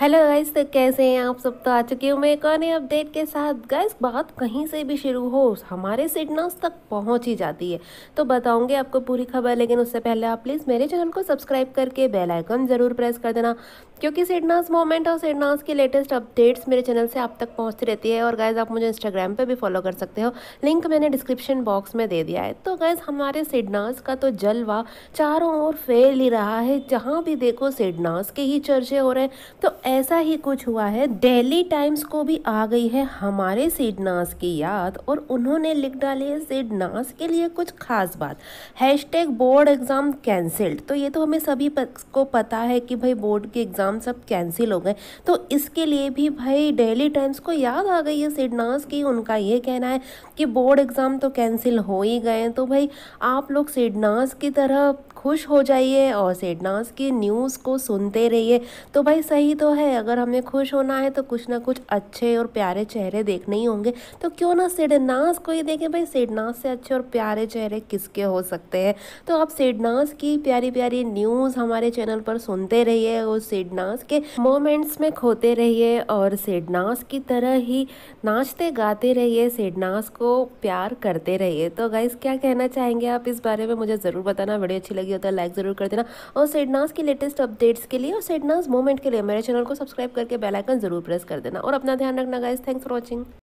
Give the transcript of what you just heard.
hello guys तो कैसे हैं आप सब तो आ चुके हूँ मैं एक और नए अपडेट के साथ गाइस बात कहीं से भी शुरू हो हमारे सिडनास तक पहुँच ही जाती है तो बताऊंगे आपको पूरी खबर लेकिन उससे पहले आप प्लीज़ मेरे चैनल को सब्सक्राइब करके बेल आइकन ज़रूर प्रेस कर देना क्योंकि सिडनास मोमेंट और सिडनास की लेटेस्ट अपडेट्स मेरे चैनल से आप तक पहुँचती रहती है और गाइज़ आप मुझे इंस्टाग्राम पर भी फॉलो कर सकते हो लिंक मैंने डिस्क्रिप्शन बॉक्स में दे दिया है तो गाइज़ हमारे सिडनास का तो जलवा चारों ओर फैल ही रहा है जहाँ भी देखो सिडनास के ही चर्चे हो रहे हैं तो ऐसा ही कुछ हुआ है डेली टाइम्स को भी आ गई है हमारे सिडनास की याद और उन्होंने लिख डाली है सिडनास के लिए कुछ खास बात hashtag board exam cancelled तो ये तो हमें सभी को पता है कि भाई बोर्ड के एग्ज़ाम सब कैंसिल हो गए तो इसके लिए भी भाई डेली टाइम्स को याद आ गई है सिडनास की उनका ये कहना है कि बोर्ड एग्ज़ाम तो कैंसिल हो ही गए तो भाई आप लोग सिडनास की तरह खुश हो जाइए और सिडनास की न्यूज़ को सुनते रहिए तो भाई सही तो है अगर हमें खुश होना है तो कुछ ना कुछ अच्छे और प्यारे चेहरे देखने ही होंगे तो क्यों ना सेडनास को ही देखें भाई सेडनास से अच्छे और प्यारे चेहरे किसके हो सकते हैं तो आप सेडनास की प्यारी प्यारी न्यूज़ हमारे चैनल पर सुनते रहिए और सेडनास के मोमेंट्स में खोते रहिए और सेडनास की तरह ही नाचते गाते रहिए सेडनास को प्यार करते रहिए तो गाइज क्या कहना चाहेंगे आप इस बारे में मुझे ज़रूर बताना वीडियो अच्छी लगी होता तो है लाइक ज़रूर कर देना और सेडनास की लेटेस्ट अपडेट्स के लिए और सेडनास मोमेंट के लिए मेरे चैनल को सब्सक्राइब करके बेलाइकन जरूर प्रेस कर देना और अपना ध्यान रखना गाइज थैंक्स फॉर वॉचिंग